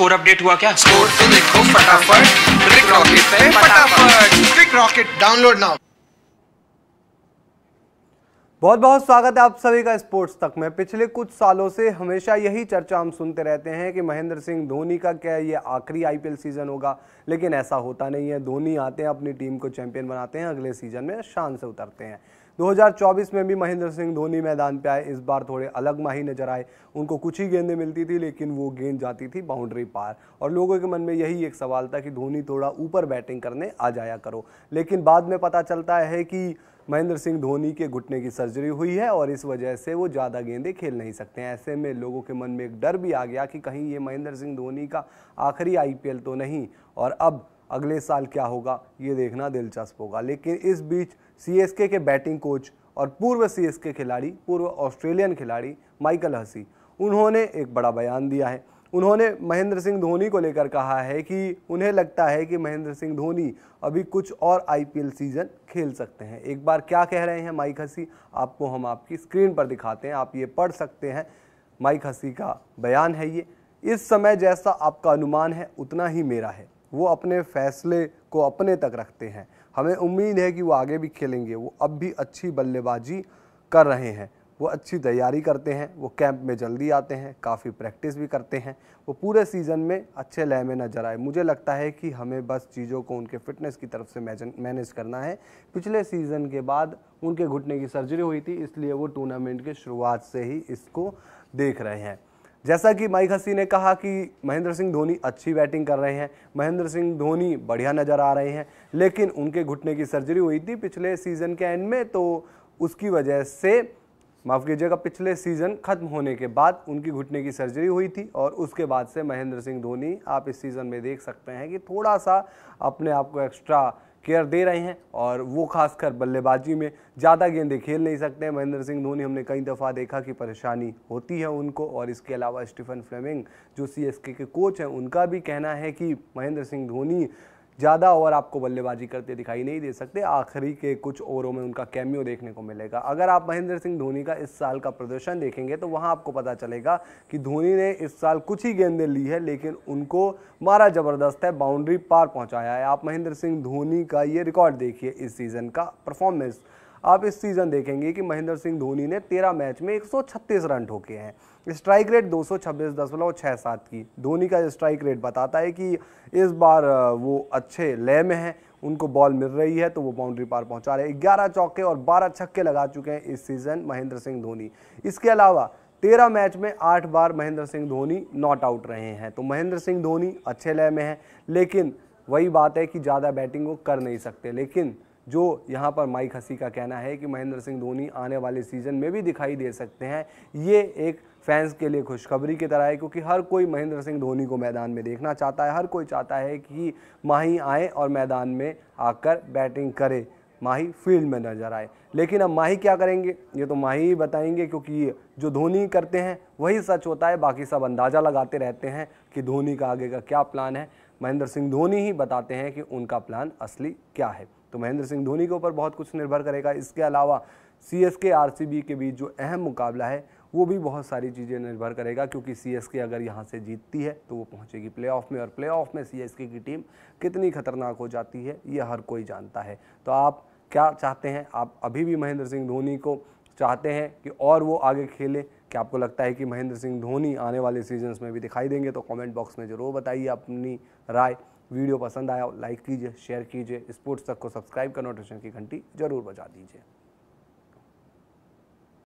score update हुआ क्या score तो देखो फटाफट ट्रिक रॉकेट पे फटाफट ट्रिक रॉकेट डाउनलोड नाउ बहुत बहुत स्वागत है आप सभी का स्पोर्ट्स तक में पिछले कुछ सालों से हमेशा यही चर्चा हम सुनते रहते हैं कि महेंद्र सिंह धोनी का क्या ये आखिरी आईपीएल सीज़न होगा लेकिन ऐसा होता नहीं है धोनी आते हैं अपनी टीम को चैंपियन बनाते हैं अगले सीज़न में शान से उतरते हैं 2024 में भी महेंद्र सिंह धोनी मैदान पर आए इस बार थोड़े अलग माही नजर आए उनको कुछ ही गेंदें मिलती थी लेकिन वो गेंद जाती थी बाउंड्री पार और लोगों के मन में यही एक सवाल था कि धोनी थोड़ा ऊपर बैटिंग करने आ जाया करो लेकिन बाद में पता चलता है कि महेंद्र सिंह धोनी के घुटने की सर्जरी हुई है और इस वजह से वो ज़्यादा गेंदे खेल नहीं सकते हैं ऐसे में लोगों के मन में एक डर भी आ गया कि कहीं ये महेंद्र सिंह धोनी का आखिरी आईपीएल तो नहीं और अब अगले साल क्या होगा ये देखना दिलचस्प होगा लेकिन इस बीच सीएसके के बैटिंग कोच और पूर्व सीएसके खिलाड़ी पूर्व ऑस्ट्रेलियन खिलाड़ी माइकल हसी उन्होंने एक बड़ा बयान दिया है उन्होंने महेंद्र सिंह धोनी को लेकर कहा है कि उन्हें लगता है कि महेंद्र सिंह धोनी अभी कुछ और आईपीएल सीजन खेल सकते हैं एक बार क्या कह रहे हैं माइक हसी आपको हम आपकी स्क्रीन पर दिखाते हैं आप ये पढ़ सकते हैं माइक हसी का बयान है ये इस समय जैसा आपका अनुमान है उतना ही मेरा है वो अपने फैसले को अपने तक रखते हैं हमें उम्मीद है कि वो आगे भी खेलेंगे वो अब भी अच्छी बल्लेबाजी कर रहे हैं वो अच्छी तैयारी करते हैं वो कैंप में जल्दी आते हैं काफ़ी प्रैक्टिस भी करते हैं वो पूरे सीज़न में अच्छे लय में नजर आए मुझे लगता है कि हमें बस चीज़ों को उनके फिटनेस की तरफ से मैनेज करना है पिछले सीज़न के बाद उनके घुटने की सर्जरी हुई थी इसलिए वो टूर्नामेंट के शुरुआत से ही इसको देख रहे हैं जैसा कि माइक हसी ने कहा कि महेंद्र सिंह धोनी अच्छी बैटिंग कर रहे हैं महेंद्र सिंह धोनी बढ़िया नज़र आ रहे हैं लेकिन उनके घुटने की सर्जरी हुई थी पिछले सीज़न के एंड में तो उसकी वजह से माफ़ कीजिएगा पिछले सीज़न ख़त्म होने के बाद उनकी घुटने की सर्जरी हुई थी और उसके बाद से महेंद्र सिंह धोनी आप इस सीज़न में देख सकते हैं कि थोड़ा सा अपने आप को एक्स्ट्रा केयर दे रहे हैं और वो खासकर बल्लेबाजी में ज़्यादा गेंदें खेल नहीं सकते हैं महेंद्र सिंह धोनी हमने कई दफ़ा देखा कि परेशानी होती है उनको और इसके अलावा स्टीफन फ्लेमिंग जो सी के कोच हैं उनका भी कहना है कि महेंद्र सिंह धोनी ज़्यादा ओवर आपको बल्लेबाजी करते दिखाई नहीं दे सकते आखिरी के कुछ ओवरों में उनका कैमियो देखने को मिलेगा अगर आप महेंद्र सिंह धोनी का इस साल का प्रदर्शन देखेंगे तो वहाँ आपको पता चलेगा कि धोनी ने इस साल कुछ ही गेंदें ली है लेकिन उनको मारा ज़बरदस्त है बाउंड्री पार पहुँचाया है आप महेंद्र सिंह धोनी का ये रिकॉर्ड देखिए इस सीज़न का परफॉर्मेंस आप इस सीज़न देखेंगे कि महेंद्र सिंह धोनी ने तेरह मैच में एक रन ठोके हैं स्ट्राइक रेट दो की धोनी का स्ट्राइक रेट बताता है कि इस बार वो अच्छे लय में हैं उनको बॉल मिल रही है तो वो बाउंड्री पार पहुंचा रहे हैं ग्यारह चौके और बारह छक्के लगा चुके हैं इस सीज़न महेंद्र सिंह धोनी इसके अलावा तेरह मैच में आठ बार महेंद्र सिंह धोनी नॉट आउट रहे हैं तो महेंद्र सिंह धोनी अच्छे लय में हैं लेकिन वही बात है कि ज़्यादा बैटिंग वो कर नहीं सकते लेकिन जो यहाँ पर माइक हसी का कहना है कि महेंद्र सिंह धोनी आने वाले सीजन में भी दिखाई दे सकते हैं ये एक फैंस के लिए खुशखबरी की तरह है क्योंकि हर कोई महेंद्र सिंह धोनी को मैदान में देखना चाहता है हर कोई चाहता है कि माही आए और मैदान में आकर बैटिंग करे माही फील्ड में नजर आए लेकिन अब माही क्या करेंगे ये तो माही ही बताएंगे क्योंकि जो धोनी करते हैं वही सच होता है बाकी सब अंदाज़ा लगाते रहते हैं कि धोनी का आगे का क्या प्लान है महेंद्र सिंह धोनी ही बताते हैं कि उनका प्लान असली क्या है तो महेंद्र सिंह धोनी के ऊपर बहुत कुछ निर्भर करेगा इसके अलावा C S K R C B के बीच जो अहम मुकाबला है वो भी बहुत सारी चीज़ें निर्भर करेगा क्योंकि सी एस के अगर यहाँ से जीतती है तो वो पहुँचेगी प्ले ऑफ में और प्ले ऑफ में सी एस के की टीम कितनी खतरनाक हो जाती है ये हर कोई जानता है तो आप क्या चाहते हैं आप अभी भी महेंद्र सिंह धोनी को चाहते हैं कि और वो आगे खेले क्या आपको लगता है कि महेंद्र सिंह धोनी आने वाले सीजन्स में भी दिखाई देंगे तो कमेंट बॉक्स में ज़रूर बताइए अपनी राय वीडियो पसंद आया हो लाइक कीजिए शेयर कीजिए स्पोर्ट्स तक को सब्सक्राइब कर नोटिफिकेशन की घंटी जरूर बजा दीजिए